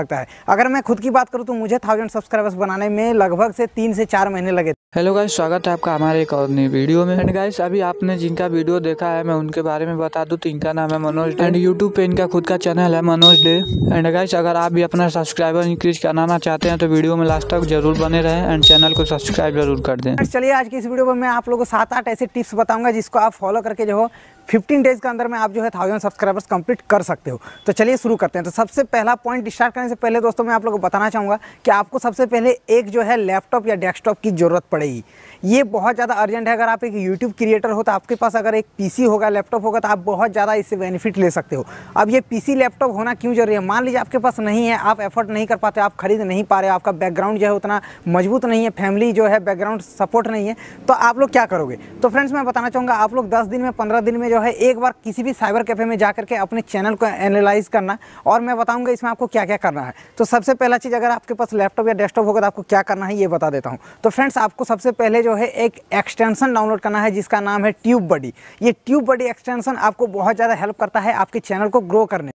लगता है अगर मैं खुद की बात करूँ तो मुझे थाउजेंड सब्सक्राइबर्स बनाने में लगभग से तीन से चार महीने लगे हेलो गाइस स्वागत है आपका हमारे एक और नई वीडियो में एंड गाइस अभी आपने जिनका वीडियो देखा है मैं उनके बारे में बता दूं तो इनका नाम है मनोज एंड यूट्यूब पे इनका खुद का चैनल है मनोज डे एंड गाइस अगर आप भी अपना सब्सक्राइबर इंक्रीज कराना चाहते हैं तो वीडियो में लास्ट तक जरूर बने रहे एंड चैनल को सब्सक्राइब जरूर कर दे चलिए आज की इस वीडियो में मैं आप लोगों को सात आठ ऐसे टिप्स बताऊंगा जिसको आप फॉलो करके जो हो फिफ्टीन डेज के अंदर में आप जो है थाउजेंड सब्सक्राइबर्स कंप्लीट कर सकते हो तो चलिए शुरू करते हैं तो सबसे पहला पॉइंट स्टार्ट करने से पहले दोस्तों मैं आप लोगों को बताना चाहूँगा कि आपको सबसे पहले एक जो है लैपटॉप या डेस्कटॉप की ज़रूरत पड़ेगी ये बहुत ज़्यादा अर्जेंट है अगर आप एक यूट्यूब क्रिएटर हो तो आपके पास अगर एक पी होगा लैपटॉप होगा तो आप बहुत ज़्यादा इससे बेनिफिट ले सकते हो अब ये पीसी लैपटॉप होना क्यों जरूरी है मान लीजिए आपके पास नहीं है आप एफर्ट नहीं कर पाते आप खरीद नहीं पा रहे आपका बैकग्राउंड जो है उतना मजबूत नहीं है फैमिली जो है बैकग्राउंड सपोर्ट नहीं है तो आप लोग क्या करोगे तो फ्रेंड्स मैं बताना चाहूँगा आप लोग दस दिन में पंद्रह दिन में जो है एक बार किसी भी साइबर कैफे में जा करके अपने चैनल को एनालाइज करना और मैं बताऊँगा इसमें आपको क्या क्या करना करना है तो सबसे पहला चीज़ अगर आपके पास लैपटॉप या डेस्कटॉप होगा तो आपको क्या करना है ये बता देता हूँ तो फ्रेंड्स आपको सबसे पहले जो है एक एक्सटेंशन डाउनलोड करना है जिसका नाम है ट्यूब बडी ये ट्यूब बडी एक्सटेंशन आपको बहुत ज़्यादा हेल्प करता है आपके चैनल को ग्रो करने